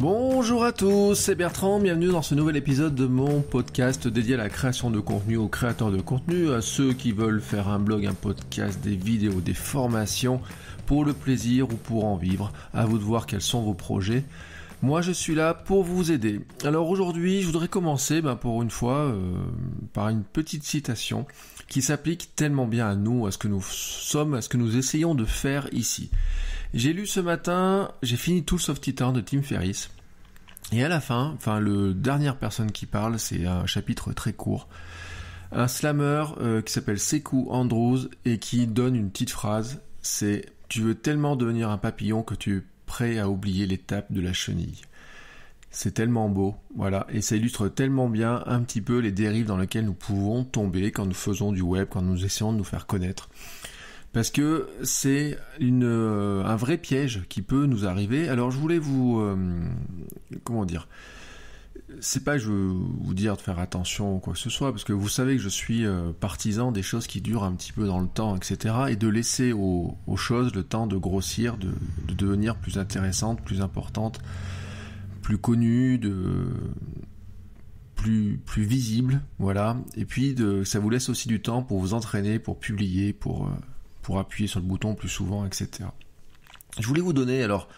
Bonjour à tous, c'est Bertrand, bienvenue dans ce nouvel épisode de mon podcast dédié à la création de contenu, aux créateurs de contenu, à ceux qui veulent faire un blog, un podcast, des vidéos, des formations, pour le plaisir ou pour en vivre. À vous de voir quels sont vos projets. Moi, je suis là pour vous aider. Alors aujourd'hui, je voudrais commencer, ben, pour une fois, euh, par une petite citation qui s'applique tellement bien à nous, à ce que nous sommes, à ce que nous essayons de faire ici. J'ai lu ce matin, j'ai fini Tools of Titan de Tim Ferriss. Et à la fin, enfin, le dernière personne qui parle, c'est un chapitre très court. Un slammer euh, qui s'appelle Sekou Andrews et qui donne une petite phrase. C'est Tu veux tellement devenir un papillon que tu es prêt à oublier l'étape de la chenille. C'est tellement beau, voilà, et ça illustre tellement bien un petit peu les dérives dans lesquelles nous pouvons tomber quand nous faisons du web, quand nous essayons de nous faire connaître parce que c'est euh, un vrai piège qui peut nous arriver. Alors je voulais vous... Euh, comment dire c'est pas que je veux vous dire de faire attention ou quoi que ce soit, parce que vous savez que je suis euh, partisan des choses qui durent un petit peu dans le temps, etc., et de laisser aux, choses le temps de grossir, de, devenir plus intéressantes, plus importantes, plus connues, de, plus, plus visibles, voilà. Et puis de, ça vous laisse aussi du temps pour vous entraîner, pour publier, pour pour appuyer sur le bouton plus souvent, etc. Je voulais vous donner alors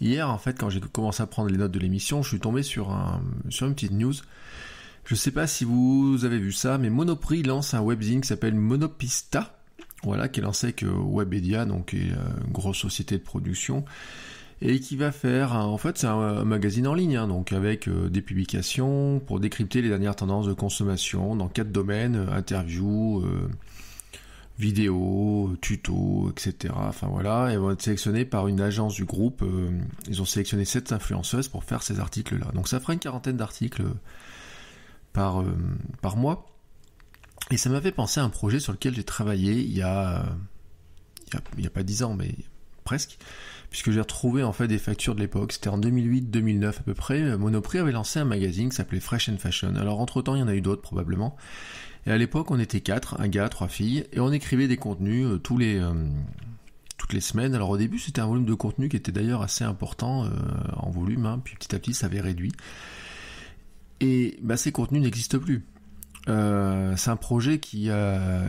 hier en fait quand j'ai commencé à prendre les notes de l'émission, je suis tombé sur un une petite news. Je ne sais pas si vous avez vu ça, mais Monoprix lance un webzine qui s'appelle Monopista, voilà qui est lancé avec euh, Webedia, donc une euh, grosse société de production et qui va faire, en fait c'est un, magazine en ligne, hein, donc avec euh, des publications pour décrypter les dernières tendances de consommation dans quatre domaines, interviews, vidéos, tutos, etc. Enfin voilà, et vont être sélectionnés par une agence du groupe. Euh, ils ont sélectionné 7 influenceuses pour faire ces articles-là. Donc ça fera une quarantaine d'articles euh, par, euh, par mois. Et ça m'a fait penser à un projet sur lequel j'ai travaillé il y a, il, y a pas 10 ans, mais presque, puisque j'ai retrouvé en fait des factures de l'époque. C'était en 2008-2009 à peu près. Monoprix avait lancé un magazine qui s'appelait Fresh Fashion. Alors entre temps, il y en a eu d'autres probablement et à l'époque, on était quatre, un gars, trois filles, et on écrivait des contenus euh, euh, toutes les semaines. Alors au début, c'était un volume de contenu qui était d'ailleurs assez important euh, en volume, hein, puis petit à petit, ça avait réduit. Et bah, ces contenus n'existent plus. c'est un projet qui a,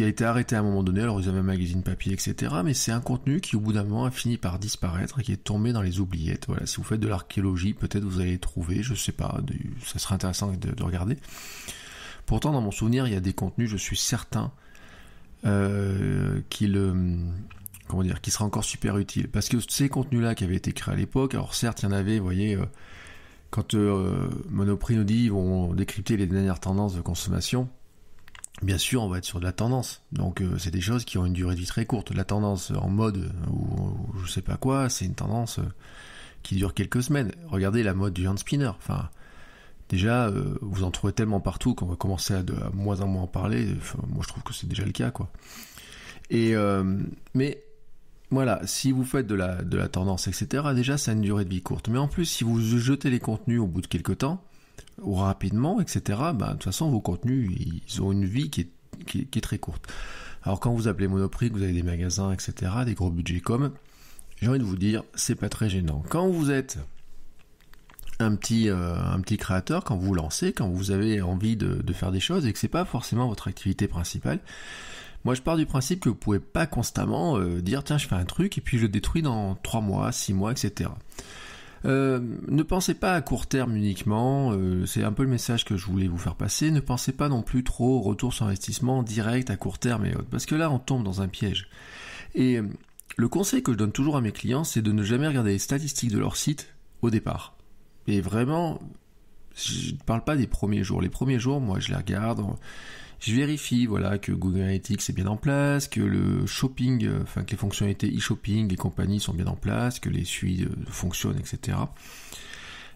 été arrêté à un moment donné, alors ils avaient un magazine papier, etc. Mais c'est un contenu qui, au bout d'un moment, a fini par disparaître qui est tombé dans les oubliettes. Voilà, si vous faites de l'archéologie, peut-être vous allez trouver, je sais pas, ça serait intéressant de regarder. Pourtant, dans mon souvenir, il y a des contenus, je suis certain, euh, qu'il euh, dire, qui sera encore super utile. Parce que ces contenus-là qui avaient été créés à l'époque, alors certes, il y en avait, vous voyez, euh, quand Monoprix nous dit vont décrypter les dernières tendances de consommation, bien sûr, on va être sur de la tendance. Donc, c'est des choses qui ont une durée de vie très courte. La tendance en mode ou, je sais pas quoi, c'est une tendance qui dure quelques semaines. Regardez la mode du hand spinner. Enfin, déjà, euh, vous en trouvez tellement partout qu'on va commencer à, de, moins en moins en parler. moi, je trouve que c'est déjà le cas, quoi. Et, euh, mais voilà, si vous faites de la, de la tendance, etc., déjà, ça a une durée de vie courte. Mais en plus, si vous jetez les contenus au bout de quelques temps, ou rapidement, etc., bah, de toute façon, vos contenus, ils ont une vie qui est, est très courte. Alors, quand vous appelez Monoprix, que vous avez des magasins, etc., des gros budgets comme, j'ai envie de vous dire, c'est pas très gênant. Quand vous êtes euh, un petit, créateur quand vous vous lancez, quand vous avez envie de, faire des choses et que c'est pas forcément votre activité principale. Moi, je pars du principe que vous pouvez pas constamment euh, dire tiens, je fais un truc et puis je le détruis dans 3 mois, 6 mois, etc. Euh, ne pensez pas à court terme uniquement, c'est un peu le message que je voulais vous faire passer, ne pensez pas non plus trop au retour sur investissement direct à court terme et autres, parce que là on tombe dans un piège. Et le conseil que je donne toujours à mes clients, c'est de ne jamais regarder les statistiques de leur site au départ. Et vraiment, je ne parle pas des premiers jours. Les premiers jours, moi, je les regarde. Je vérifie voilà, que Google Analytics est bien en place, que le shopping, euh, enfin que les fonctionnalités e-shopping et compagnie sont bien en place, que les suites euh, fonctionnent, etc.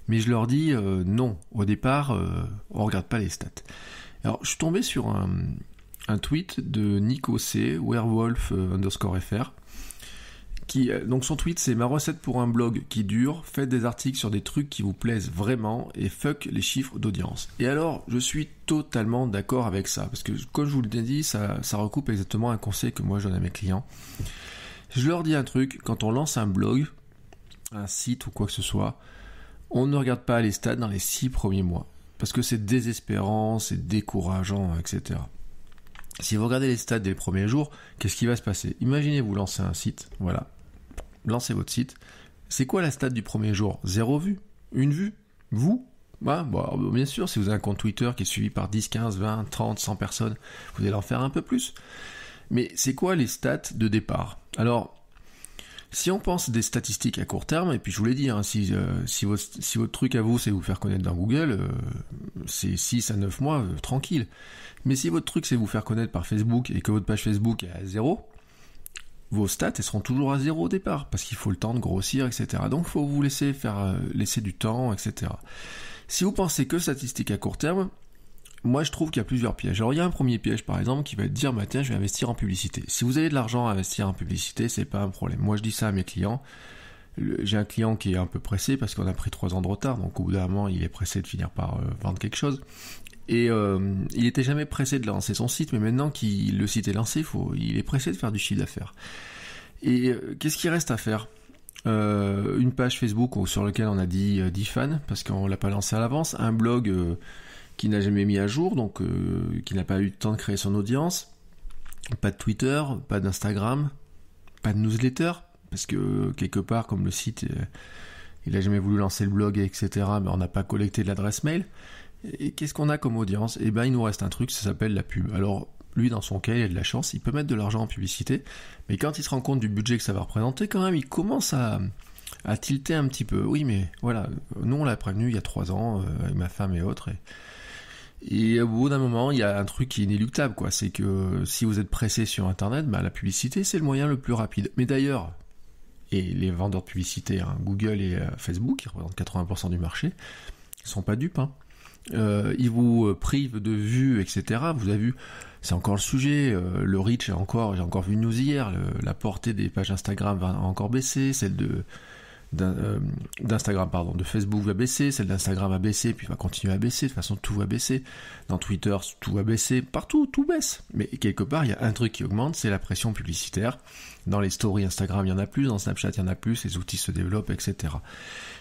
Mais je leur dis euh, non, au départ, on on regarde pas les stats. Alors je suis tombé sur un, un tweet de Nico C, werewolf underscore fr, euh, donc son tweet c'est ma recette pour un blog qui dure, faites des articles sur des trucs qui vous plaisent vraiment et fuck les chiffres d'audience. Et alors, je suis totalement d'accord avec ça parce que comme je vous le dit, ça recoupe exactement un conseil que moi je donne à mes clients. Je leur dis un truc, quand on lance un blog, un site ou quoi que ce soit, on ne regarde pas les stats dans les six premiers mois parce que c'est désespérant, c'est décourageant, etc. Si vous regardez les stats des premiers jours, qu'est-ce qui va se passer Imaginez vous lancer un site, voilà, lancez votre site. C'est quoi la stat du premier jour Zéro vue Une vue Vous bah, bah, Bien sûr, si vous avez un compte Twitter qui est suivi par 10, 15, 20, 30, 100 personnes, vous allez en faire un peu plus. Mais c'est quoi les stats de départ Alors, si on pense des statistiques à court terme, et puis je vous l'ai dit, hein, si, euh, si, votre, truc à vous c'est vous faire connaître dans Google, euh, c'est 6 à 9 mois, euh, tranquille. Mais si votre truc c'est vous faire connaître par Facebook et que votre page Facebook est à zéro, vos stats elles seront toujours à zéro au départ parce qu'il faut le temps de grossir, etc. Donc faut vous laisser faire euh, laisser du temps, etc. Si vous pensez que statistique à court terme, moi je trouve qu'il y a plusieurs pièges. Alors il y a un premier piège par exemple qui va être dire bah, tiens je vais investir en publicité. Si vous avez de l'argent à investir en publicité, c'est pas un problème. Moi je dis ça à mes clients j'ai un client qui est un peu pressé parce qu'on a pris trois ans de retard, donc au bout d'un moment, il est pressé de finir par euh, vendre quelque chose. Et euh, il n'était jamais pressé de lancer son site, mais maintenant que le site est lancé, il est pressé de faire du chiffre d'affaires. Et euh, qu'est-ce qui reste à faire Une page Facebook sur laquelle on a dit 10 fans, parce qu'on l'a pas lancé à l'avance, un blog qui n'a jamais mis à jour, donc qui n'a pas eu le temps de créer son audience, pas de Twitter, pas d'Instagram, pas de newsletter parce que quelque part, comme le site, euh, il a jamais voulu lancer le blog, etc., mais on n'a pas collecté l'adresse mail. Et qu'est-ce qu'on a comme audience Eh bien, il nous reste un truc, ça s'appelle la pub. Alors, lui, dans son cas, il a de la chance, il peut mettre de l'argent en publicité, mais quand il se rend compte du budget que ça va représenter, quand même, il commence à, tilter un petit peu. Oui, mais voilà, nous, on l'a prévenu il y a trois ans, euh, avec ma femme et autres. Et... au bout d'un moment, il y a un truc qui est inéluctable, quoi. C'est que si vous êtes pressé sur Internet, bah, la publicité, c'est le moyen le plus rapide. Mais d'ailleurs, les vendeurs de publicité, hein, Google et euh, Facebook, qui représentent 80% du marché, sont pas dupes. Hein. Euh, ils vous euh, privent de vues, etc. Vous avez vu, c'est encore le sujet. le reach, encore, j'ai encore vu une news hier. la portée des pages Instagram va encore baisser. Celle de euh, d'Instagram, pardon, de Facebook va baisser, celle d'Instagram va baisser, puis va continuer à baisser, de toute façon tout va baisser, dans Twitter tout va baisser, partout tout baisse. Mais quelque part, il y a un truc qui augmente, c'est la pression publicitaire. Dans les stories Instagram, il y en a plus, dans Snapchat, il y en a plus, les outils se développent, etc.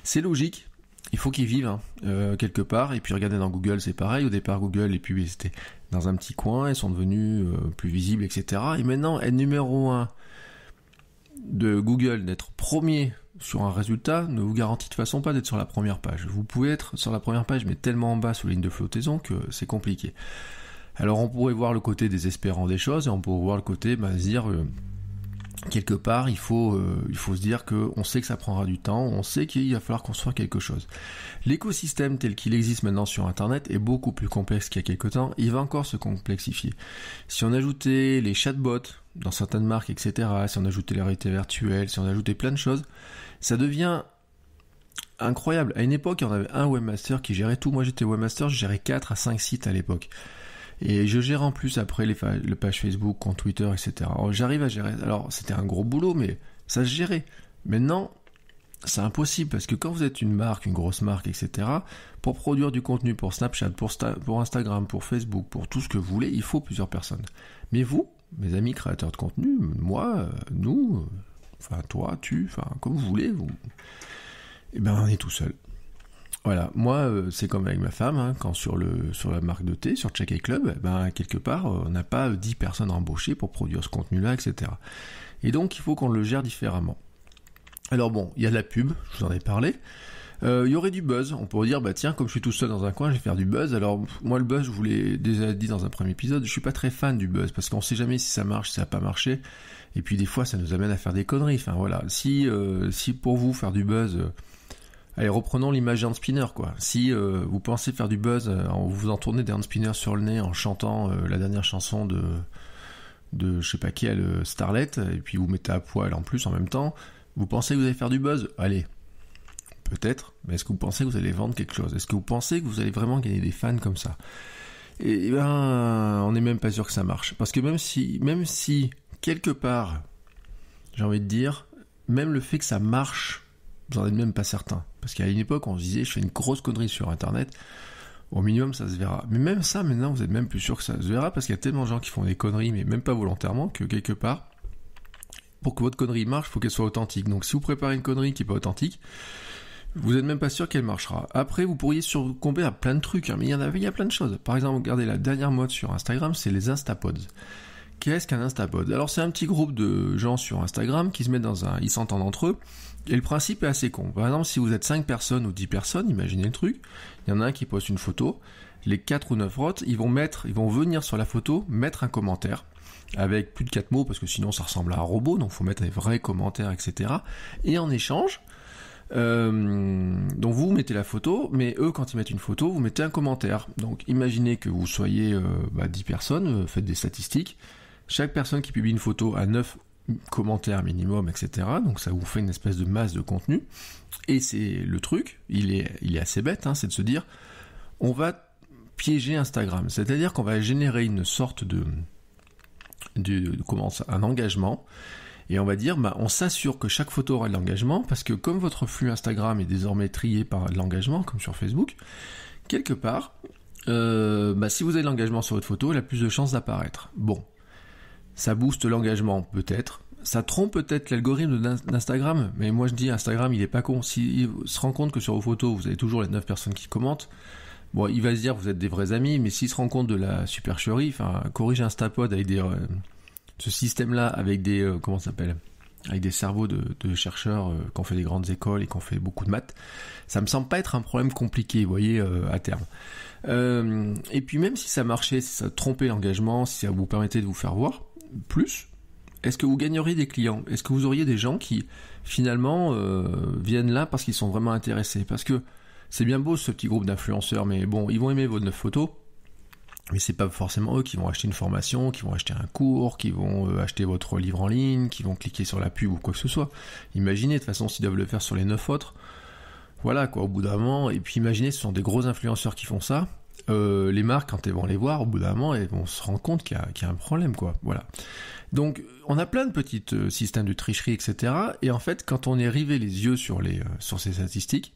C'est logique, il faut qu'ils vivent hein, euh, quelque part. Et puis regardez dans Google, c'est pareil. Au départ, Google, les publicités dans un petit coin, elles sont devenues euh, plus visibles, etc. Et maintenant, être numéro un de Google, d'être premier sur un résultat ne vous garantit de façon pas d'être sur la première page. Vous pouvez être sur la première page mais tellement en bas sous ligne de flottaison que c'est compliqué. Alors on pourrait voir le côté désespérant des choses et on pourrait voir le côté bah, dire euh, quelque part, il faut, euh, il faut se dire qu'on sait que ça prendra du temps, on sait qu'il va falloir construire quelque chose. L'écosystème tel qu'il existe maintenant sur Internet est beaucoup plus complexe qu'il y a quelques temps, il va encore se complexifier. Si on ajoutait les chatbots dans certaines marques, etc., si on ajoutait la réalité virtuelle, si on ajoutait plein de choses, ça devient incroyable. À une époque, on avait un webmaster qui gérait tout. Moi, j'étais webmaster, je gérais 4 à 5 sites à l'époque. Et je gère en plus après les, le pages Facebook, compte Twitter, etc. J'arrive à gérer. Alors c'était un gros boulot, mais ça se gérait. Maintenant, c'est impossible parce que quand vous êtes une marque, une grosse marque, etc., pour produire du contenu pour Snapchat, pour, Instagram, pour Facebook, pour tout ce que vous voulez, il faut plusieurs personnes. Mais vous, mes amis créateurs de contenu, moi, euh, nous, euh, enfin toi, tu, enfin comme vous voulez, vous, eh ben on est tout seul. Voilà, moi, euh, c'est comme avec ma femme, hein. quand sur, le, sur la marque de thé, sur Check Club, eh ben, quelque part, euh, on n'a pas 10 personnes embauchées pour produire ce contenu-là, etc. Et donc, il faut qu'on le gère différemment. Alors bon, il y a de la pub, je vous en ai parlé. Euh, il y aurait du buzz, on pourrait dire, bah tiens, comme je suis tout seul dans un coin, je vais faire du buzz. Alors, moi, le buzz, je vous l'ai déjà dit dans un premier épisode, je suis pas très fan du buzz, parce qu'on sait jamais si ça marche, si ça n'a pas marché. Et puis, des fois, ça nous amène à faire des conneries. Enfin, voilà. Si, si pour vous, faire du buzz, Allez, reprenons l'image d'un spinner, quoi. Si euh, vous pensez faire du buzz euh, en vous en tournez d'un spinner sur le nez en chantant euh, la dernière chanson de de je sais pas qui, Starlet, et puis vous mettez à poil en plus en même temps, vous pensez que vous allez faire du buzz Allez, peut-être, mais est-ce que vous pensez que vous allez vendre quelque chose Est-ce que vous pensez que vous allez vraiment gagner des fans comme ça et, eh ben, on n'est même pas sûr que ça marche. Parce que même si, même si quelque part, j'ai envie de dire, même le fait que ça marche, vous n'en êtes même pas certain. Parce qu'à une époque, on se disait, je fais une grosse connerie sur Internet, au minimum, ça se verra. Mais même ça, maintenant, vous êtes même plus sûr que ça se verra, parce qu'il y a tellement de gens qui font des conneries, mais même pas volontairement, que quelque part, pour que votre connerie marche, il faut qu'elle soit authentique. Donc si vous préparez une connerie qui n'est pas authentique, vous n'êtes même pas sûr qu'elle marchera. Après, vous pourriez surcomber à plein de trucs, hein, mais il y en avait, il y a plein de choses. Par exemple, regardez la dernière mode sur Instagram, c'est les Instapods. Qu'est-ce qu'un Instapod Alors c'est un petit groupe de gens sur Instagram qui se mettent dans un, ils s'entendent entre eux, et le principe est assez con. Par exemple, si vous êtes 5 personnes ou 10 personnes, imaginez le truc, il y en a un qui poste une photo, les 4 ou 9 autres, ils vont mettre, ils vont venir sur la photo, mettre un commentaire avec plus de 4 mots parce que sinon ça ressemble à un robot, donc faut mettre des vrais commentaires, etc. Et en échange, euh, donc vous mettez la photo, mais eux quand ils mettent une photo, vous mettez un commentaire. Donc imaginez que vous soyez 10 euh, bah, personnes, euh, faites des statistiques. Chaque personne qui publie une photo a 9 commentaires minimum, etc. Donc ça vous fait une espèce de masse de contenu. Et c'est le truc, il est, il est assez bête, hein, c'est de se dire, on va piéger Instagram. C'est-à-dire qu'on va générer une sorte de, de, comment ça, un engagement. Et on va dire, bah, on s'assure que chaque photo aura de l'engagement, parce que comme votre flux Instagram est désormais trié par l'engagement, comme sur Facebook, quelque part, euh, bah, si vous avez de l'engagement sur votre photo, elle a plus de chances d'apparaître. Bon, ça booste l'engagement, peut-être. Ça trompe peut-être l'algorithme d'Instagram, mais moi je dis Instagram, il est pas con. S'il se rend compte que sur vos photos, vous avez toujours les 9 personnes qui commentent, bon, il va se dire vous êtes des vrais amis, mais s'il se rend compte de la supercherie, enfin, corrige Instapod avec des. Euh, ce système-là, avec des. Euh, comment ça s'appelle avec des cerveaux de, chercheurs euh, qui ont fait des grandes écoles et qui ont fait beaucoup de maths, ça me semble pas être un problème compliqué, vous voyez, à terme. et puis même si ça marchait, si ça trompait l'engagement, si ça vous permettait de vous faire voir, plus, est-ce que vous gagneriez des clients Est-ce que vous auriez des gens qui finalement euh, viennent là parce qu'ils sont vraiment intéressés Parce que c'est bien beau ce petit groupe d'influenceurs, mais bon, ils vont aimer vos neuf photos. Mais c'est pas forcément eux qui vont acheter une formation, qui vont acheter un cours, qui vont euh, acheter votre livre en ligne, qui vont cliquer sur la pub ou quoi que ce soit. Imaginez, de toute façon, s'ils doivent le faire sur les neuf autres, voilà quoi, au bout d'un moment. Et puis imaginez, ce sont des gros influenceurs qui font ça. Euh, les marques, quand elles vont les voir, au bout d'un moment, elles vont se rend compte qu'il y, a un problème, quoi. Voilà. Donc, on a plein de petits euh, systèmes de tricherie, etc. Et en fait, quand on est rivé les yeux sur, les, euh, sur ces statistiques,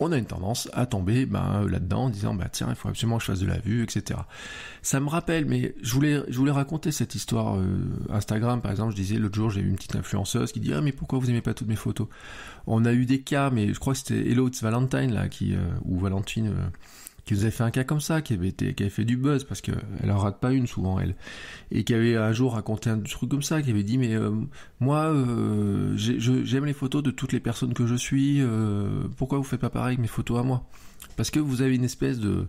on a une tendance à tomber ben, là-dedans en disant bah tiens il faut absolument que je fasse de la vue etc. Ça me rappelle mais je voulais je voulais raconter cette histoire Instagram par exemple je disais l'autre jour j'ai eu une petite influenceuse qui dit ah, mais pourquoi vous aimez pas toutes mes photos On a eu des cas mais je crois que c'était Hello Valentine là qui ou Valentine qui nous avait fait un cas comme ça, qui avait, été, qui avait fait du buzz, parce qu'elle en rate pas une souvent, elle, et qui avait un jour raconté un truc comme ça, qui avait dit, mais euh, moi, euh, j'aime les photos de toutes les personnes que je suis, euh, pourquoi vous faites pas pareil avec mes photos à moi Parce que vous avez une espèce de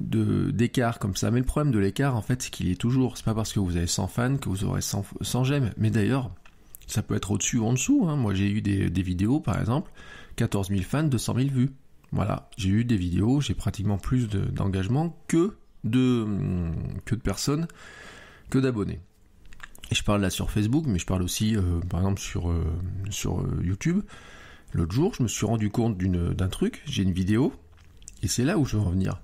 d'écart comme ça. Mais le problème de l'écart, en fait, c'est qu'il est toujours. C'est pas parce que vous avez 100 fans que vous aurez 100, j'aime. Mais d'ailleurs, ça peut être au-dessus ou en dessous. Hein. Moi, j'ai eu des, des vidéos, par exemple, 14 000 fans, 200 000 vues. Voilà, j'ai eu des vidéos, j'ai pratiquement plus d'engagement que, de, hum, que de personnes, que d'abonnés. Et je parle là sur Facebook, mais je parle aussi, euh, par exemple, sur, euh, sur euh, YouTube. L'autre jour, je me suis rendu compte d'un truc, j'ai une vidéo, et c'est là où je veux revenir.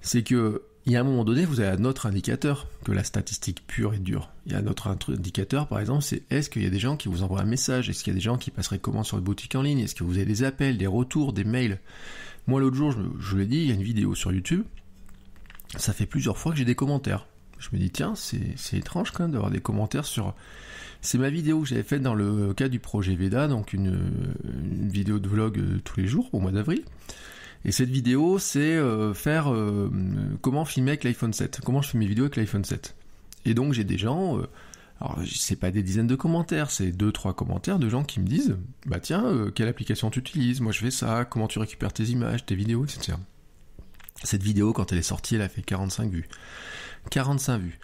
C'est que il y a un moment donné, vous avez un autre indicateur que la statistique pure et dure. Il y a un autre indicateur, par exemple, c'est est-ce qu'il y a des gens qui vous envoient un message Est-ce qu'il y a des gens qui passeraient comment sur une boutique en ligne Est-ce que vous avez des appels, des retours, des mails Moi, l'autre jour, je, je l'ai dit, il y a une vidéo sur YouTube. Ça fait plusieurs fois que j'ai des commentaires. Je me dis, tiens, c'est étrange quand même d'avoir des commentaires sur. C'est ma vidéo que j'avais faite dans le cas du projet Veda, donc une, une vidéo de vlog euh, tous les jours au mois d'avril. Et cette vidéo, c'est euh, faire euh, comment filmer avec l'iPhone 7, comment je fais mes vidéos avec l'iPhone 7. Et donc j'ai des gens, euh, alors c'est pas des dizaines de commentaires, c'est deux trois commentaires de gens qui me disent, bah tiens, quelle application tu utilises Moi je fais ça, comment tu récupères tes images, tes vidéos, etc. Cette vidéo, quand elle est sortie, elle a fait 45 vues. 45 vues.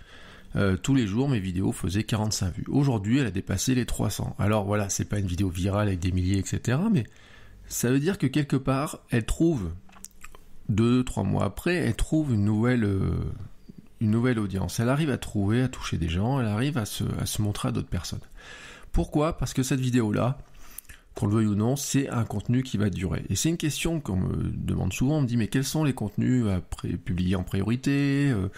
tous les jours, mes vidéos faisaient 45 vues. Aujourd'hui, elle a dépassé les 300. Alors voilà, c'est pas une vidéo virale avec des milliers, etc. Mais ça veut dire que quelque part, elle trouve, deux, trois mois après, elle trouve une nouvelle, euh, une nouvelle audience. Elle arrive à trouver, à toucher des gens, elle arrive à se, montrer à d'autres personnes. Pourquoi Parce que cette vidéo-là, qu'on le veuille ou non, c'est un contenu qui va durer. Et c'est une question qu'on me demande souvent, on me dit mais quels sont les contenus à publier en priorité euh,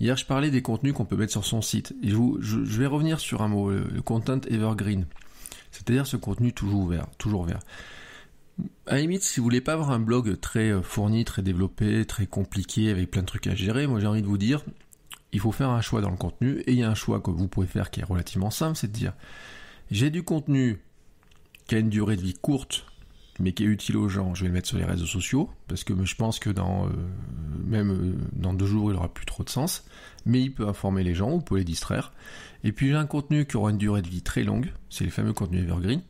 Hier je parlais des contenus qu'on peut mettre sur son site. je, vais revenir sur un mot, euh, le, content evergreen. C'est-à-dire ce contenu toujours vert, toujours vert. À limite, si vous voulez pas avoir un blog très euh, fourni, très développé, très compliqué, avec plein de trucs à gérer, moi j'ai envie de vous dire, il faut faire un choix dans le contenu, et il y a un choix que vous pouvez faire qui est relativement simple, c'est de dire, j'ai du contenu qui a une durée de vie courte, mais qui est utile aux gens, je vais le mettre sur les réseaux sociaux, parce que je pense que dans euh, même euh, dans deux jours, il n'aura plus trop de sens, mais il peut informer les gens, ou peut les distraire. Et puis j'ai un contenu qui aura une durée de vie très longue, c'est les fameux contenus evergreen,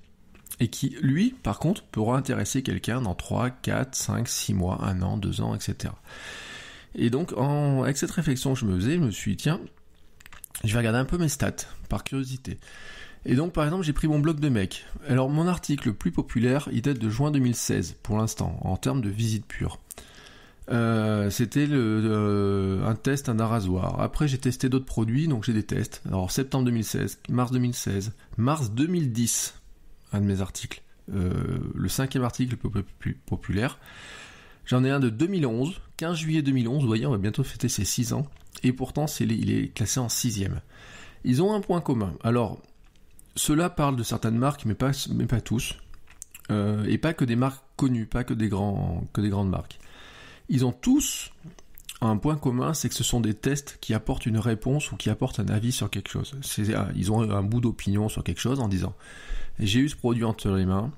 et qui, lui, par contre, pourra intéresser quelqu'un dans 3, 4, 5, 6 mois, 1 an, 2 ans, etc. Et donc, avec cette réflexion que je me faisais, je me suis dit, tiens, je vais regarder un peu mes stats, par curiosité. Et donc, par exemple, j'ai pris mon blog de mec. Alors, mon article le plus populaire, il date de juin 2016, pour l'instant, en termes de visite pure. Euh, c'était euh, un test, un arrasoir. Après, j'ai testé d'autres produits, donc j'ai des tests. Alors, septembre 2016, mars 2016, mars 2010, un de mes articles, euh, le cinquième article le plus populaire. J'en ai un de 2011, 15 juillet 2011, vous voyez, on va bientôt fêter ses 6 ans, et pourtant il est classé en sixième. Ils ont un point commun. Alors, cela parle de certaines marques, mais pas, tous, euh, et pas que des marques connues, pas que des, grands, que des grandes marques. Ils ont tous un point commun, c'est que ce sont des tests qui apportent une réponse ou qui apportent un avis sur quelque chose. Ah, ils ont un bout d'opinion sur quelque chose en disant j'ai eu ce produit entre les mains.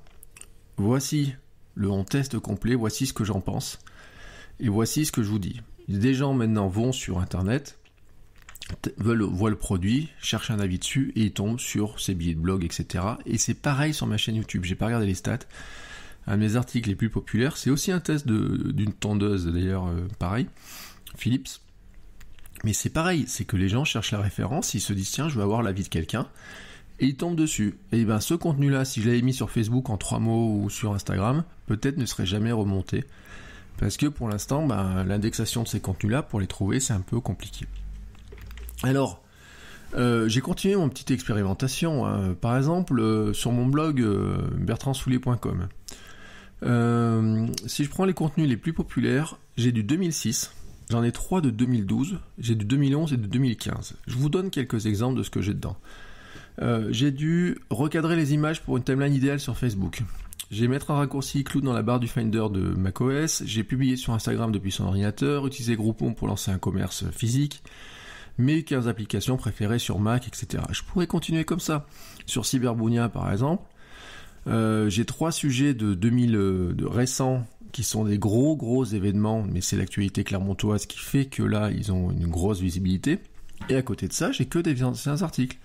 Voici le test complet, voici ce que j'en pense. Et voici ce que je vous dis. Des gens maintenant vont sur internet, veulent, voient le produit, cherchent un avis dessus et ils tombent sur ces billets de blog, etc. Et c'est pareil sur ma chaîne YouTube. J'ai pas regardé les stats. Un de mes articles les plus populaires, c'est aussi un test d'une tondeuse d'ailleurs, euh, pareil, Philips. Mais c'est pareil, c'est que les gens cherchent la référence, ils se disent tiens, je veux avoir l'avis de quelqu'un et il tombe dessus. Et bien ce contenu-là, si je l'avais mis sur Facebook en trois mots ou sur Instagram, peut-être ne serait jamais remonté. Parce que pour l'instant, ben, l'indexation de ces contenus-là, pour les trouver, c'est un peu compliqué. Alors, euh, j'ai continué mon petite expérimentation. Hein. Par exemple, euh, sur mon blog euh, euh, si je prends les contenus les plus populaires, j'ai du 2006, j'en ai trois de 2012, j'ai du 2011 et de 2015. Je vous donne quelques exemples de ce que j'ai dedans. Euh, j'ai dû recadrer les images pour une timeline idéale sur Facebook. J'ai mettre un raccourci clou dans la barre du Finder de macOS, j'ai publié sur Instagram depuis son ordinateur, utilisé Groupon pour lancer un commerce physique, mes 15 applications préférées sur Mac, etc. Je pourrais continuer comme ça. Sur Cyberbunia par exemple, euh, j'ai trois sujets de 2000 euh, récents qui sont des gros gros événements, mais c'est l'actualité clermontoise qui fait que là ils ont une grosse visibilité. Et à côté de ça, j'ai que des anciens articles.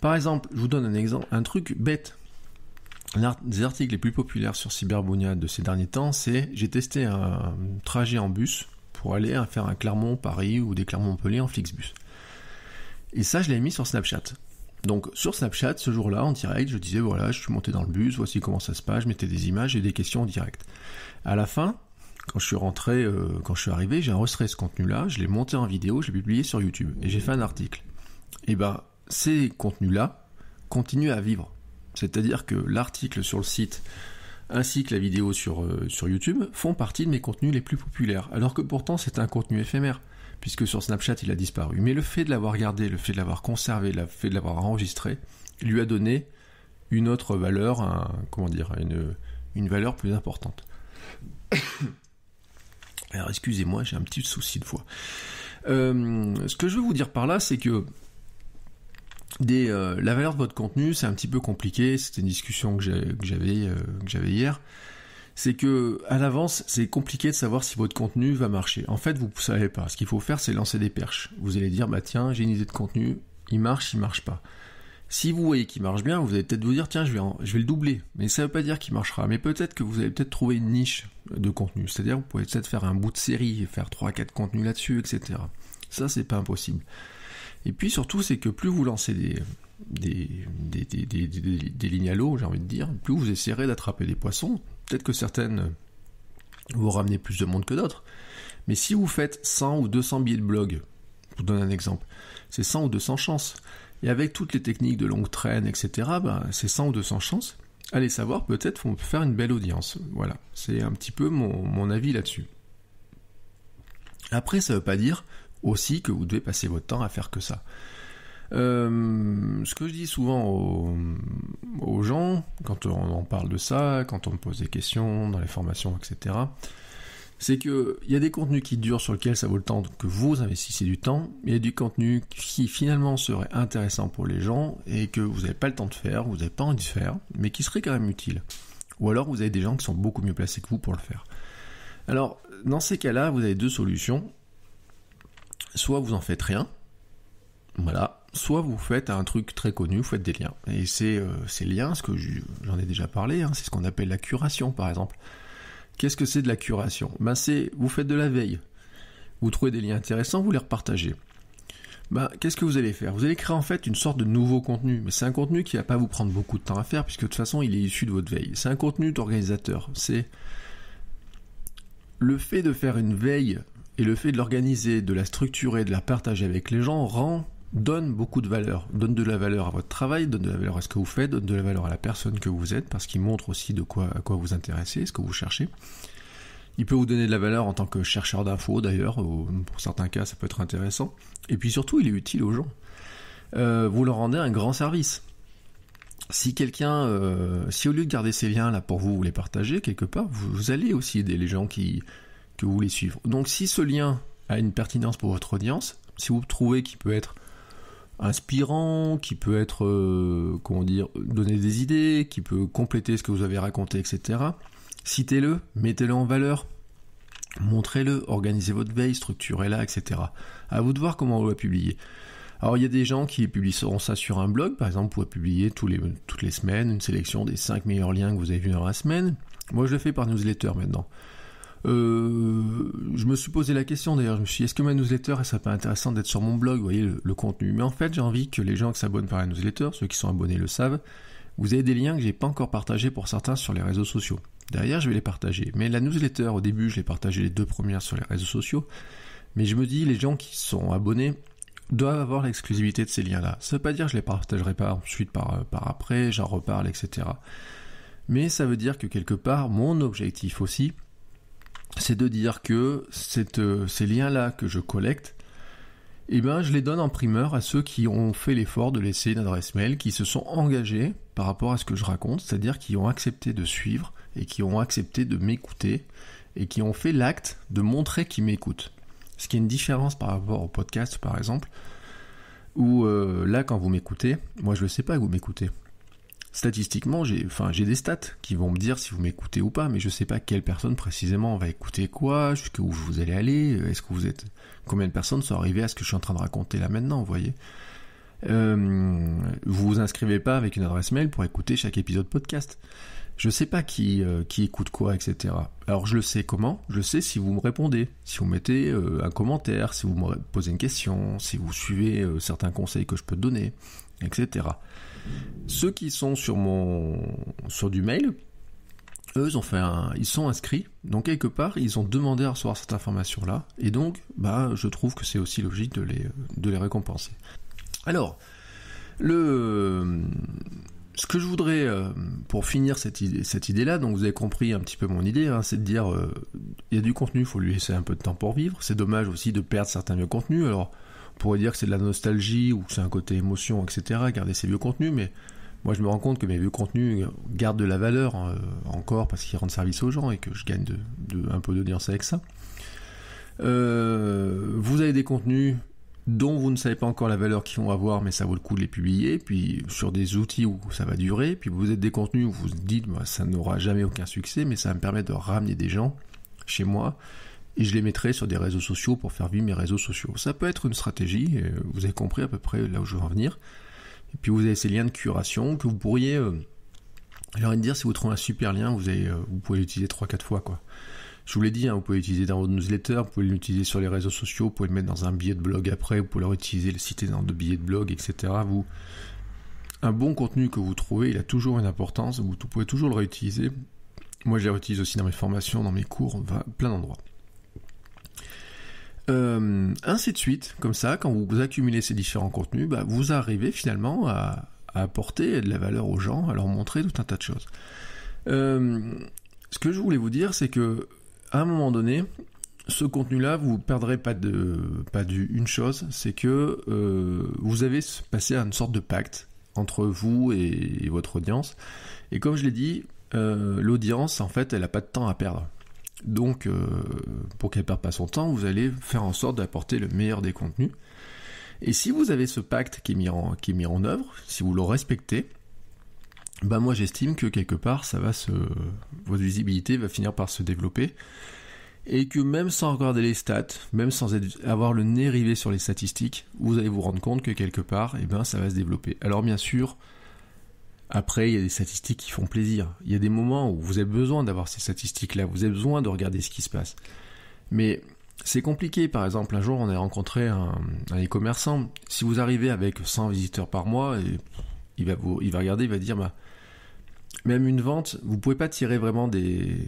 Par exemple, je vous donne un exemple, un truc bête. Un des articles les plus populaires sur Cyberbunia de ces derniers temps, c'est j'ai testé un trajet en bus pour aller faire un Clermont-Paris ou des Clermont-Montpellier en Flixbus. Et ça, je l'ai mis sur Snapchat. Donc sur Snapchat, ce jour-là, en direct, je disais voilà, je suis monté dans le bus, voici comment ça se passe, je mettais des images et des questions en direct. À la fin, quand je suis rentré, euh, quand je suis arrivé, j'ai enregistré ce contenu-là, je l'ai monté en vidéo, je l'ai publié sur YouTube et j'ai fait un article. Et eh ben, ces contenus-là continuent à vivre. C'est-à-dire que l'article sur le site ainsi que la vidéo sur, euh, sur YouTube font partie de mes contenus les plus populaires, alors que pourtant c'est un contenu éphémère, puisque sur Snapchat il a disparu. Mais le fait de l'avoir gardé, le fait de l'avoir conservé, le fait de l'avoir enregistré, lui a donné une autre valeur, comment dire, une, une valeur plus importante. Alors excusez-moi, j'ai un petit souci de voix. Euh, ce que je veux vous dire par là, c'est que euh, la valeur de votre contenu, c'est un petit peu compliqué. C'était une discussion euh, que j'avais hier. C'est que à l'avance, c'est compliqué de savoir si votre contenu va marcher. En fait, vous ne savez pas. Ce qu'il faut faire, c'est lancer des perches. Vous allez dire, bah tiens, j'ai une idée de contenu, il marche, il marche pas. Si vous voyez qu'il marche bien, vous allez peut-être vous dire tiens, je vais, le doubler. Mais ça ne veut pas dire qu'il marchera. Mais peut-être que vous allez peut-être trouver une niche de contenu. C'est-à-dire, vous pouvez peut-être faire un bout de série, faire 3-4 contenus là-dessus, etc. Ça, c'est pas impossible. Et puis surtout, c'est que plus vous lancez des, lignes à l'eau, j'ai envie de dire, plus vous essaierez d'attraper des poissons. Peut-être que certaines vous ramenez plus de monde que d'autres. Mais si vous faites 100 ou 200 billets de blog, pour vous donne un exemple, c'est 100 ou 200 chances. Et avec toutes les techniques de longue traîne, etc., bah, c'est 100 ou 200 chances. Allez savoir, peut-être qu'on peut faire une belle audience. Voilà, c'est un petit peu mon, mon avis là-dessus. Après, ça ne veut pas dire aussi que vous devez passer votre temps à faire que ça. Euh, ce que je dis souvent aux, gens, quand on en parle de ça, quand on me pose des questions dans les formations, etc., c'est qu'il y a des contenus qui durent sur lesquels ça vaut le temps que vous investissez du temps, il y a du contenu qui finalement serait intéressant pour les gens et que vous n'avez pas le temps de faire, vous n'avez pas envie de faire, mais qui serait quand même utile. Ou alors vous avez des gens qui sont beaucoup mieux placés que vous pour le faire. Alors, dans ces cas-là, vous avez deux solutions soit vous en faites rien, voilà, soit vous faites un truc très connu, vous faites des liens. Et ces, euh, ces liens, ce que j'en ai déjà parlé, hein, c'est ce qu'on appelle la curation par exemple. Qu'est-ce que c'est de la curation ben c'est vous faites de la veille. Vous trouvez des liens intéressants, vous les repartagez. Bah qu'est-ce que vous allez faire Vous allez créer en fait une sorte de nouveau contenu, mais c'est un contenu qui va pas vous prendre beaucoup de temps à faire puisque de toute façon il est issu de votre veille. C'est un contenu d'organisateur. C'est le fait de faire une veille et le fait de l'organiser, de la structurer, de la partager avec les gens rend donne beaucoup de valeur, donne de la valeur à votre travail, donne de la valeur à ce que vous faites, donne de la valeur à la personne que vous êtes, parce qu'il montre aussi de quoi, à quoi vous intéressez, ce que vous cherchez. Il peut vous donner de la valeur en tant que chercheur d'infos d'ailleurs, pour certains cas ça peut être intéressant. Et puis surtout il est utile aux gens. Euh, vous leur rendez un grand service. Si quelqu'un, euh, si au lieu de garder ses liens là pour vous, vous les partagez quelque part, vous allez aussi aider les gens qui, vous voulez suivre. Donc si ce lien a une pertinence pour votre audience, si vous trouvez qu'il peut être inspirant, qui peut être, euh, comment dire, donner des idées, qui peut compléter ce que vous avez raconté, etc. Citez-le, mettez-le en valeur, montrez-le, organisez votre veille, structurez-la, etc. À vous de voir comment on va publier. Alors il y a des gens qui publieront ça sur un blog, par exemple, pour publier tous les, toutes les semaines une sélection des cinq meilleurs liens que vous avez vus dans la semaine. Moi je le fais par newsletter maintenant. Euh, je me suis posé la question d'ailleurs, je me suis dit, est-ce que ma newsletter, elle serait pas intéressant d'être sur mon blog, vous voyez, le, contenu Mais en fait, j'ai envie que les gens qui s'abonnent par la newsletter, ceux qui sont abonnés le savent, vous avez des liens que j'ai pas encore partagés pour certains sur les réseaux sociaux. Derrière, je vais les partager. Mais la newsletter, au début, je l'ai partagée les deux premières sur les réseaux sociaux. Mais je me dis, les gens qui sont abonnés doivent avoir l'exclusivité de ces liens-là. Ça veut pas dire que je les partagerai pas ensuite par après, j'en reparle, etc. Mais ça veut dire que quelque part, mon objectif aussi, c'est de dire que euh, ces liens-là que je collecte, eh ben, je les donne en primeur à ceux qui ont fait l'effort de laisser une adresse mail, qui se sont engagés par rapport à ce que je raconte, c'est-à-dire qui ont accepté de suivre et qui ont accepté de m'écouter et qui ont fait l'acte de montrer qu'ils m'écoutent. Ce qui est une différence par rapport au podcast, par exemple, où euh, là, quand vous m'écoutez, moi je ne sais pas que vous m'écoutez statistiquement, j'ai, enfin, j'ai des stats qui vont me dire si vous m'écoutez ou pas, mais je sais pas quelle personne précisément va écouter quoi, jusqu'où vous allez aller, euh, est-ce que vous êtes, combien de personnes sont arrivées à ce que je suis en train de raconter là maintenant, vous voyez. Euh, vous vous inscrivez pas avec une adresse mail pour écouter chaque épisode podcast. Je sais pas qui, euh, écoute quoi, etc. Alors je le sais comment Je le sais si vous me répondez, si vous mettez euh, un commentaire, si vous me posez une question, si vous suivez certains conseils que je peux donner, etc. Ceux qui sont sur mon sur du mail, eux, ils, ils sont inscrits, donc quelque part, ils ont demandé à recevoir cette information-là, et donc, bah, je trouve que c'est aussi logique de les, de les récompenser. Alors, le... ce que je voudrais, euh, pour finir cette, idée, cette idée-là, donc vous avez compris un petit peu mon idée, hein, c'est de dire, euh, il y a du contenu, il faut lui laisser un peu de temps pour vivre, c'est dommage aussi de perdre certains vieux contenus, alors pourrait dire que c'est de la nostalgie ou c'est un côté émotion, etc., garder ces vieux contenus, mais moi je me rends compte que mes vieux contenus gardent de la valeur euh, encore parce qu'ils rendent service aux gens et que je gagne de, un peu d'audience avec ça. Euh, vous avez des contenus dont vous ne savez pas encore la valeur qu'ils vont avoir, mais ça vaut le coup de les publier, puis sur des outils où ça va durer, puis vous êtes des contenus où vous dites, moi bah, ça n'aura jamais aucun succès, mais ça va me permet de ramener des gens chez moi, et je les mettrai sur des réseaux sociaux pour faire vivre mes réseaux sociaux. Ça peut être une stratégie, euh, vous avez compris à peu près là où je veux en venir. Et puis vous avez ces liens de curation que vous pourriez... alors euh, j'ai dire, si vous trouvez un super lien, vous, avez, euh, vous pouvez l'utiliser 3-4 fois. Je vous l'ai dit, hein, vous pouvez l'utiliser dans votre newsletter, vous pouvez l'utiliser sur les réseaux sociaux, vous pouvez le mettre dans un billet de blog après, vous pouvez le réutiliser, le citer dans deux billets de blog, etc. un bon contenu que vous trouvez, il a toujours une importance, vous pouvez toujours le réutiliser. Moi, je les réutilise aussi dans mes formations, dans mes cours, plein d'endroits. Euh, ainsi de suite, comme ça, quand vous accumulez ces différents contenus, bah, vous arrivez finalement à, apporter de la valeur aux gens, à leur montrer tout un tas de choses. Euh, ce que je voulais vous dire, c'est que à un moment donné, ce contenu-là, vous perdrez pas de pas du une chose, c'est que euh, vous avez passé à une sorte de pacte entre vous et, et votre audience. Et comme je l'ai dit, l'audience, en fait, elle n'a pas de temps à perdre. Donc, euh, pour qu'elle ne perde pas son temps, vous allez faire en sorte d'apporter le meilleur des contenus. Et si vous avez ce pacte qui est mis en, qui en œuvre, si vous le respectez, ben moi j'estime que quelque part ça va se votre visibilité va finir par se développer et que même sans regarder les stats, même sans avoir le nez rivé sur les statistiques, vous allez vous rendre compte que quelque part, eh ben, ça va se développer. Alors bien sûr, après, il y a des statistiques qui font plaisir. Il y a des moments où vous avez besoin d'avoir ces statistiques-là, vous avez besoin de regarder ce qui se passe. Mais c'est compliqué. Par exemple, un jour, on a rencontré un, e-commerçant. Si vous arrivez avec 100 visiteurs par mois, il, va vous, va regarder, il va dire, bah, même une vente, vous pouvez pas tirer vraiment des,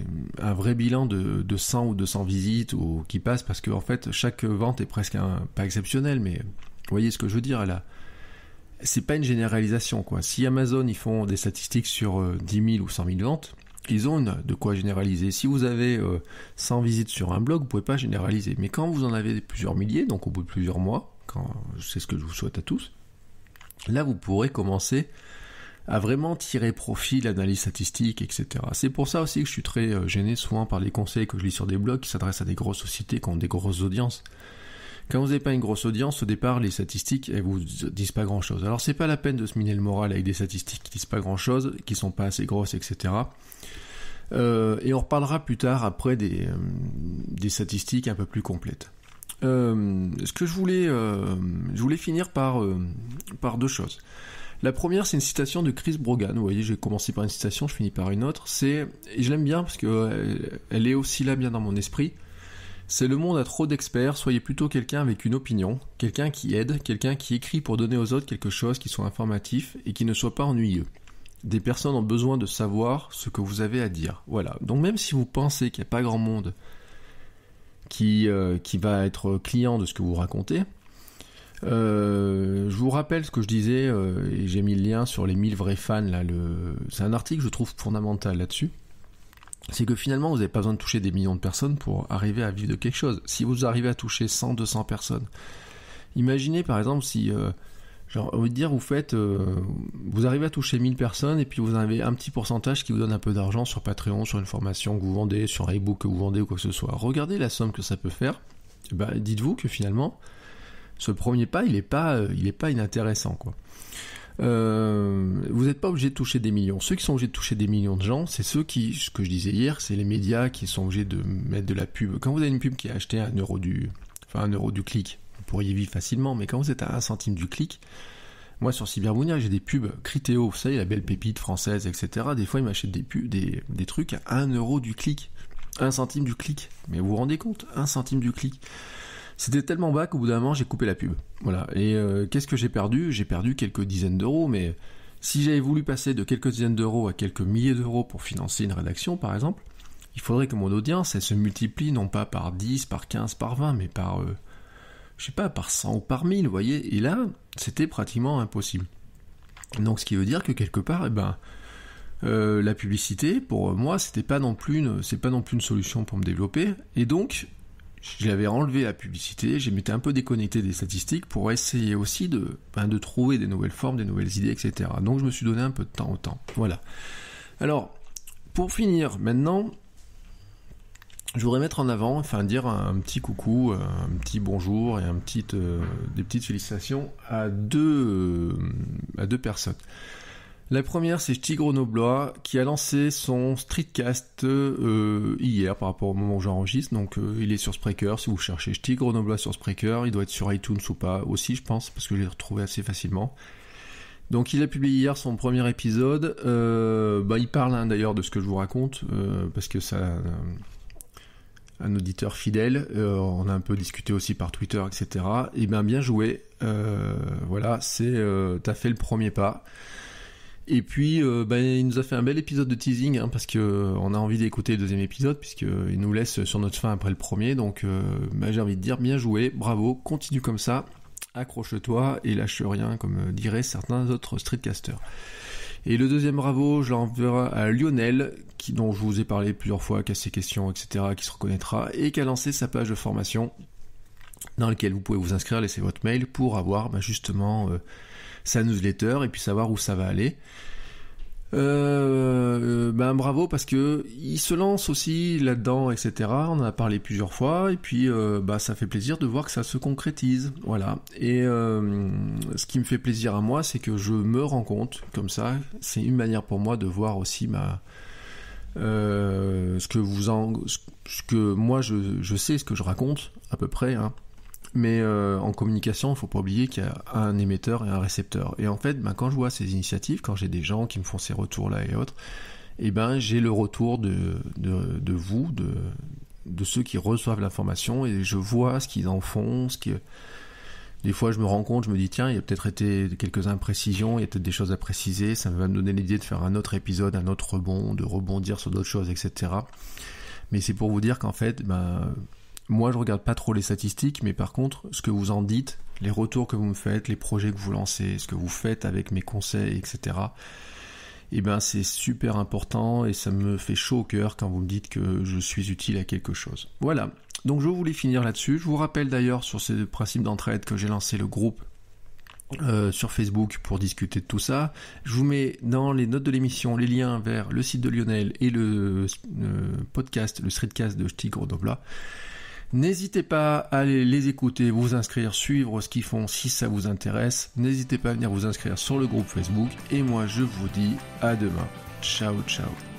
un vrai bilan de, 100 ou 200 visites qui passent parce qu'en fait chaque vente est presque un, pas exceptionnelle, mais vous voyez ce que je veux dire, là c'est pas une généralisation quoi. Si Amazon ils font des statistiques sur 10 euh, 000 ou 100 000 ventes, ils ont de quoi généraliser. Si vous avez 100 euh, visites sur un blog, vous pouvez pas généraliser. Mais quand vous en avez plusieurs milliers, donc au bout de plusieurs mois, quand c'est ce que je vous souhaite à tous, là vous pourrez commencer à vraiment tirer profit l'analyse statistique, etc. C'est pour ça aussi que je suis très euh, gêné souvent par les conseils que je lis sur des blogs qui s'adressent à des grosses sociétés qui ont des grosses audiences. Quand vous n'avez pas une grosse audience, au départ, les statistiques, elles vous disent pas grand chose. Alors, c'est pas la peine de se miner le moral avec des statistiques qui disent pas grand chose, qui sont pas assez grosses, etc. Euh, et on reparlera plus tard après des, euh, statistiques un peu plus complètes. Euh, ce que je voulais, je voulais finir par, deux choses. La première, c'est une citation de Chris Brogan. Vous voyez, j'ai commencé par une citation, je finis par une autre. C'est, et je l'aime bien parce que elle est aussi là bien dans mon esprit. C'est le monde à trop d'experts, soyez plutôt quelqu'un avec une opinion, quelqu'un qui aide, quelqu'un qui écrit pour donner aux autres quelque chose qui soit informatif et qui ne soit pas ennuyeux. Des personnes ont besoin de savoir ce que vous avez à dire. Voilà. Donc même si vous pensez qu'il n'y a pas grand monde qui, euh, qui va être client de ce que vous racontez, euh, je vous rappelle ce que je disais, euh, et j'ai mis le lien sur les 1000 vrais fans, là, le... c'est un article que je trouve fondamental là-dessus c'est que finalement, vous n'avez pas besoin de toucher des millions de personnes pour arriver à vivre de quelque chose. Si vous arrivez à toucher 100, 200 personnes, imaginez par exemple si, euh, genre, on dire, vous faites, euh, vous arrivez à toucher 1000 personnes et puis vous avez un petit pourcentage qui vous donne un peu d'argent sur Patreon, sur une formation que vous vendez, sur un e-book que vous vendez ou quoi que ce soit. Regardez la somme que ça peut faire. Bah, dites-vous que finalement, ce premier pas, il n'est pas, euh, il pas inintéressant, quoi. Euh, vous n'êtes pas obligé de toucher des millions. Ceux qui sont obligés de toucher des millions de gens, c'est ceux qui, ce que je disais hier, c'est les médias qui sont obligés de mettre de la pub. Quand vous avez une pub qui est achetée à un euro du, enfin euro du clic, vous pourriez vivre facilement, mais quand vous êtes à un centime du clic, moi sur Cyberbunia, j'ai des pubs Critéo, vous savez, la belle pépite française, etc. Des fois, ils m'achètent des, pubs, des, des trucs à un euro du clic. Un centime du clic. Mais vous vous rendez compte Un centime du clic. C'était tellement bas qu'au bout d'un moment, j'ai coupé la pub. Voilà. Et euh, qu'est-ce que j'ai perdu J'ai perdu quelques dizaines d'euros, mais si j'avais voulu passer de quelques dizaines d'euros à quelques milliers d'euros pour financer une rédaction, par exemple, il faudrait que mon audience, elle se multiplie non pas par 10, par 15, par 20, mais par, euh, je sais pas, par 100 ou par 1000, vous voyez. Et là, c'était pratiquement impossible. Donc, ce qui veut dire que quelque part, eh ben, euh, la publicité, pour moi, c'était pas non plus, une, c'est pas non plus une solution pour me développer. Et donc, j'avais enlevé la publicité, j'ai m'étais un peu déconnecté des statistiques pour essayer aussi de, ben, de trouver des nouvelles formes, des nouvelles idées, etc. Donc je me suis donné un peu de temps au temps. Voilà. Alors, pour finir, maintenant, je voudrais mettre en avant, enfin dire un, petit coucou, euh, un petit bonjour et un petit, euh, des petites félicitations à euh, à deux personnes. La première, c'est Tigre Grenoblois, qui a lancé son streetcast euh, hier par rapport au moment où j'enregistre. Donc, euh, il est sur Spreaker. Si vous cherchez Tigre Grenoblois sur Spreaker, il doit être sur iTunes ou pas aussi, je pense, parce que je l'ai retrouvé assez facilement. Donc, il a publié hier son premier épisode. Euh, bah, il parle hein, d'ailleurs de ce que je vous raconte, parce que ça. un auditeur fidèle, on a un peu discuté aussi par Twitter, etc. Et eh bien, bien joué. voilà, c'est. T'as fait le premier pas. Et puis, euh, ben, il nous a fait un bel épisode de teasing, hein, parce qu'on euh, a envie d'écouter le deuxième épisode, puisqu'il euh, nous laisse sur notre fin après le premier. Donc, ben, j'ai envie de dire, bien joué, bravo, continue comme ça, accroche-toi et lâche rien, comme diraient certains autres streetcasters. Et le deuxième bravo, je l'enverrai à Lionel, qui, dont je vous ai parlé plusieurs fois, qui a ses questions, etc., qui se reconnaîtra, et qui a lancé sa page de formation, dans laquelle vous pouvez vous inscrire, laisser votre mail, pour avoir ben, justement sa newsletter et puis savoir où ça va aller. Euh, euh, ben bravo parce que il se lance aussi là-dedans, etc. On en a parlé plusieurs fois et puis bah ça fait plaisir de voir que ça se concrétise, voilà. Et ce qui me fait plaisir à moi, c'est que je me rends compte comme ça. C'est une manière pour moi de voir aussi ma ce que vous en ce que moi je, je sais ce que je raconte à peu près. Hein. Mais euh, en communication, il ne faut pas oublier qu'il y a un émetteur et un récepteur. Et en fait, ben, quand je vois ces initiatives, quand j'ai des gens qui me font ces retours-là et autres, eh ben, j'ai le retour de, vous, de, de, ceux qui reçoivent l'information, et je vois ce qu'ils en font, ce qui... Des fois, je me rends compte, je me dis, tiens, il y a peut-être été quelques imprécisions, il y a peut-être des choses à préciser, ça va me donner l'idée de faire un autre épisode, un autre rebond, de rebondir sur d'autres choses, etc. Mais c'est pour vous dire qu'en fait, ben, moi, je regarde pas trop les statistiques, mais par contre, ce que vous en dites, les retours que vous me faites, les projets que vous lancez, ce que vous faites avec mes conseils, etc. Eh ben, c'est super important et ça me fait chaud au cœur quand vous me dites que je suis utile à quelque chose. Voilà. Donc, je voulais finir là-dessus. Je vous rappelle d'ailleurs sur ces principes d'entraide que j'ai lancé le groupe euh, sur Facebook pour discuter de tout ça. Je vous mets dans les notes de l'émission les liens vers le site de Lionel et le euh, podcast, le streetcast de Tigre Dobla. N'hésitez pas à aller les écouter, vous inscrire, suivre ce qu'ils font si ça vous intéresse. N'hésitez pas à venir vous inscrire sur le groupe Facebook. Et moi, je vous dis à demain. Ciao, ciao.